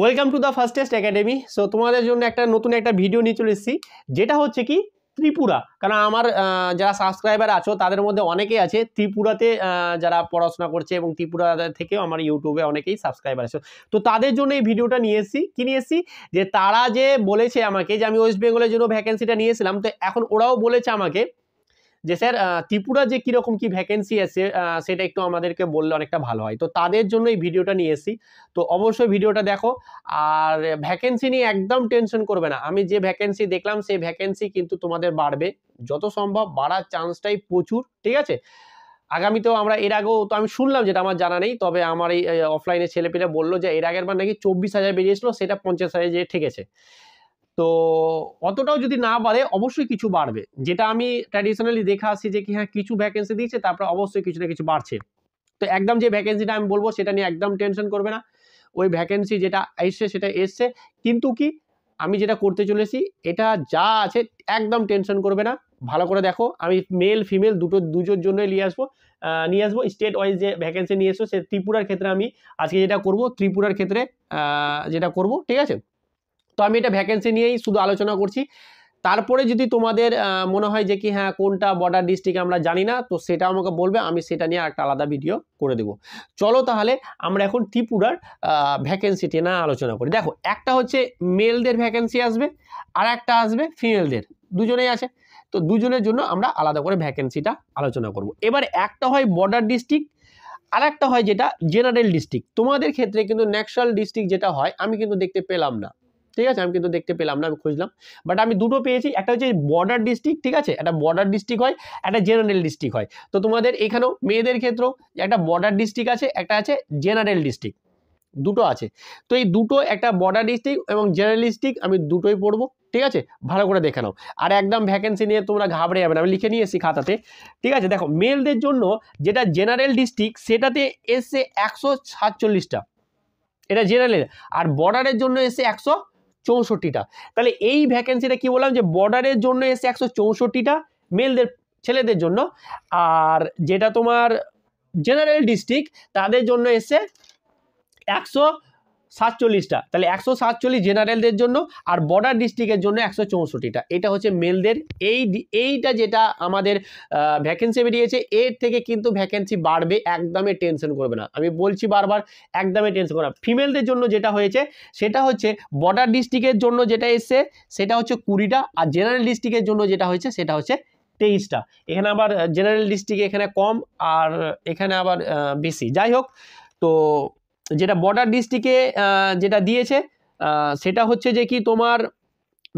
welcome to the fastest academy so তোমাদের জন্য একটা নতুন একটা ভিডিও নিয়ে চলে এসেছি যেটা হচ্ছে কি ত্রিপুরা কারণ আমার যারা সাবস্ক্রাইবার আছো তাদের মধ্যে অনেকেই আছে ত্রিপুরাতে যারা পড়াশোনা করছে এবং ত্রিপুরা থেকেও আমার ইউটিউবে অনেকেই সাবস্ক্রাইবার আছে তো তাদের জন্য এই ভিডিওটা নিয়ে এসেছি কী নিয়ে এসেছি যে তারা যে বলেছে আমাকে যে আমি ওয়েস্ট বেঙ্গলের জন্য ভ্যাকেন্সিটা নিয়েছিলাম তো এখন ওরাও বলেছে আমাকে যে স্যার ত্রিপুরা যে কীরকম কি ভ্যাকেন্সি আছে সেটা একটু আমাদেরকে বললে অনেকটা ভালো হয় তো তাদের জন্য এই ভিডিওটা নিয়ে এসেছি তো অবশ্যই ভিডিওটা দেখো আর ভ্যাকেন্সি নিয়ে একদম টেনশন করবে না আমি যে ভ্যাকেন্সি দেখলাম সেই ভ্যাকেন্সি কিন্তু তোমাদের বাড়বে যত সম্ভব বাড়ার চান্সটাই প্রচুর ঠিক আছে আগামীতেও আমরা এর আগেও তো আমি শুনলাম যেটা আমার জানা নেই তবে আমার এই অফলাইনে ছেলেপিলে বললো যে এর আগের বার নাকি চব্বিশ হাজার বেরিয়েছিল সেটা পঞ্চাশ হাজার যে ঠেকেছে তো অতটাও যদি না বাড়ে অবশ্যই কিছু বাড়বে যেটা আমি ট্র্যাডিশনালি দেখে আসছি যে কি হ্যাঁ কিছু ভ্যাকেন্সি দিচ্ছে তারপরে অবশ্যই কিছু না কিছু বাড়ছে তো একদম যে ভ্যাকেন্সিটা আমি বলবো সেটা নিয়ে একদম টেনশন করবে না ওই ভ্যাকেন্সি যেটা এসছে সেটা এসছে কিন্তু কি আমি যেটা করতে চলেছি এটা যা আছে একদম টেনশন করবে না ভালো করে দেখো আমি মেল ফিমেল দুটো দুজোর জন্যই নিয়ে আসবো নিয়ে আসবো স্টেট ওয়াইজ যে ভ্যাকেন্সি নিয়ে এসো সে ত্রিপুরার ক্ষেত্রে আমি আজকে যেটা করব ত্রিপুরার ক্ষেত্রে যেটা করব ঠিক আছে তো আমি এটা ভ্যাকেন্সি নিয়েই শুধু আলোচনা করছি তারপরে যদি তোমাদের মনে হয় যে কি হ্যাঁ কোনটা বর্ডার ডিস্ট্রিক্ট আমরা জানি না তো সেটা আমাকে বলবে আমি সেটা নিয়ে একটা আলাদা ভিডিও করে দেব চলো তাহলে আমরা এখন ত্রিপুরার ভ্যাকেন্সিটি না আলোচনা করি দেখো একটা হচ্ছে মেলদের ভ্যাকেন্সি আসবে আর একটা আসবে ফিমেলদের দুজনেই আছে তো দুজনের জন্য আমরা আলাদা করে ভ্যাকেন্সিটা আলোচনা করব এবার একটা হয় বর্ডার ডিস্ট্রিক্ট আর একটা হয় যেটা জেনারেল ডিস্ট্রিক্ট তোমাদের ক্ষেত্রে কিন্তু ন্যাচারাল ডিস্ট্রিক্ট যেটা হয় আমি কিন্তু দেখতে পেলাম না ঠিক আছে আমি কিন্তু দেখতে পেলাম না আমি খুঁজলাম বাট আমি দুটো পেয়েছি একটা হচ্ছে বর্ডার ডিস্ট্রিক্ট ঠিক আছে একটা বর্ডার ডিস্ট্রিক্ট হয় একটা জেনারেল ডিস্ট্রিক্ট হয় তো তোমাদের এখানেও মেয়েদের ক্ষেত্রেও একটা বর্ডার ডিস্ট্রিক্ট আছে একটা আছে জেনারেল ডিস্ট্রিক্ট দুটো আছে তো এই দুটো একটা বর্ডার ডিস্ট্রিক্ট এবং জেনারেল ডিস্ট্রিক্ট আমি দুটোই পড়বো ঠিক আছে ভালো করে দেখে নাও আর একদম ভ্যাকেন্সি নিয়ে তোমরা ঘাবড়ে যাবে না আমি লিখে নিয়ে এসেছি খাতাতে ঠিক আছে দেখো মেলদের জন্য যেটা জেনারেল ডিস্ট্রিক্ট সেটাতে এসে একশো সাতচল্লিশটা এটা জেনারেল আর বর্ডারের জন্য এসে একশো চৌষট্টিটা তাহলে এই ভ্যাকেন্সিটা কি বললাম যে বর্ডারের জন্য এসে একশো চৌষট্টিটা মেলদের ছেলেদের জন্য আর যেটা তোমার জেনারেল ডিস্ট্রিক্ট তাদের জন্য এসে একশো সাতচল্লিশটা তাহলে একশো সাতচল্লিশ জেনারেলদের জন্য আর বর্ডার ডিস্ট্রিক্টের জন্য একশো চৌষট্টিটা এটা হচ্ছে মেলদের এই এইটা যেটা আমাদের ভ্যাকেন্সি বেরিয়েছে এর থেকে কিন্তু ভ্যাকেন্সি বাড়বে একদমই টেনশন করবে না আমি বলছি বারবার একদমই টেনশন করবে না ফিমেলদের জন্য যেটা হয়েছে সেটা হচ্ছে বর্ডার ডিস্ট্রিক্টের জন্য যেটা এসছে সেটা হচ্ছে কুড়িটা আর জেনারেল ডিস্ট্রিক্টের জন্য যেটা হয়েছে সেটা হচ্ছে তেইশটা এখানে আবার জেনারেল ডিস্ট্রিক্টে এখানে কম আর এখানে আবার বেশি যাই হোক তো যেটা বর্ডার ডিস্ট্রিক্টে যেটা দিয়েছে সেটা হচ্ছে যে কি তোমার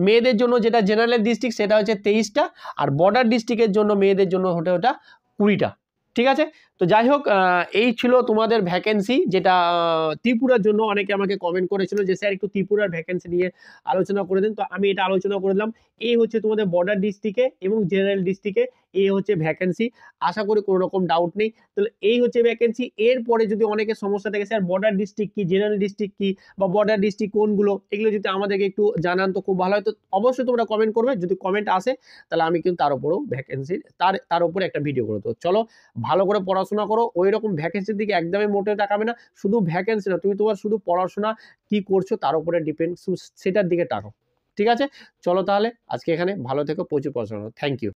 মেয়েদের জন্য যেটা জেনারেল ডিস্ট্রিক্ট সেটা হচ্ছে তেইশটা আর বর্ডার ডিস্ট্রিক্টের জন্য মেয়েদের জন্য হতে ওটা কুড়িটা ঠিক আছে তো যাই হোক এই ছিল তোমাদের ভ্যাকেন্সি যেটা ত্রিপুরার জন্য অনেকে আমাকে কমেন্ট করেছিল যে স্যার একটু ত্রিপুরার ভ্যাকেন্সি নিয়ে আলোচনা করে দিন তো আমি এটা আলোচনা করে দিলাম এই হচ্ছে তোমাদের বর্ডার ডিস্ট্রিক্টে এবং জেনারেল ডিস্ট্রিক্টে এ হচ্ছে ভ্যাকেন্সি আশা করি কোনো রকম ডাউট নেই তাহলে এই হচ্ছে ভ্যাকেন্সি এরপরে যদি অনেকের সমস্যা থাকে স্যার বর্ডার ডিস্ট্রিক্ট কি জেনারেল ডিস্ট্রিক্ট কি বা বর্ডার ডিস্ট্রিক্ট কোনগুলো এগুলো যদি আমাদেরকে একটু জানান তো খুব ভালো হয় তো অবশ্যই তোমরা কমেন্ট করবে যদি কমেন্ট আসে তাহলে আমি কিন্তু তার উপরেও ভ্যাকেন্সি তার তার উপরে একটা ভিডিও করে দেবো চলো ভালো করে পড়াশোনা করো ওই রকম ভ্যাকেন্সির দিকে একদমই মোটে তাকাবে না শুধু ভ্যাকেন্সি না তুমি তোমার শুধু পড়াশোনা কি করছো তার উপরে ডিপেন্ড সেটার দিকে টাকো ঠিক আছে চলো তাহলে আজকে এখানে ভালো থেকো প্রচুর পড়াশোনা থ্যাংক ইউ